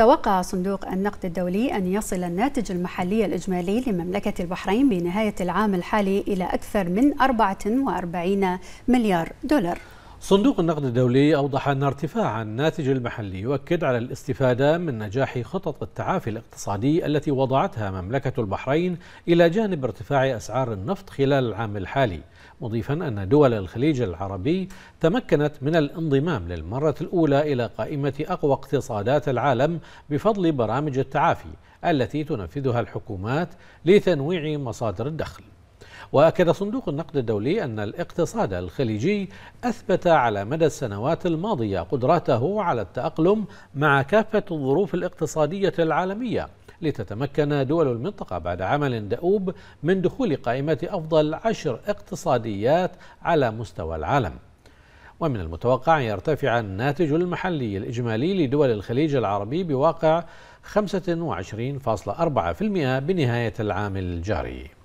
توقع صندوق النقد الدولي أن يصل الناتج المحلي الإجمالي لمملكة البحرين بنهاية العام الحالي إلى أكثر من 44 مليار دولار صندوق النقد الدولي أوضح أن ارتفاع الناتج المحلي يؤكد على الاستفادة من نجاح خطط التعافي الاقتصادي التي وضعتها مملكة البحرين إلى جانب ارتفاع أسعار النفط خلال العام الحالي مضيفا أن دول الخليج العربي تمكنت من الانضمام للمرة الأولى إلى قائمة أقوى اقتصادات العالم بفضل برامج التعافي التي تنفذها الحكومات لتنويع مصادر الدخل واكد صندوق النقد الدولي ان الاقتصاد الخليجي اثبت على مدى السنوات الماضيه قدرته على التاقلم مع كافه الظروف الاقتصاديه العالميه لتتمكن دول المنطقة بعد عمل دؤوب من دخول قائمة أفضل عشر اقتصاديات على مستوى العالم ومن المتوقع ان يرتفع الناتج المحلي الإجمالي لدول الخليج العربي بواقع 25.4% بنهاية العام الجاري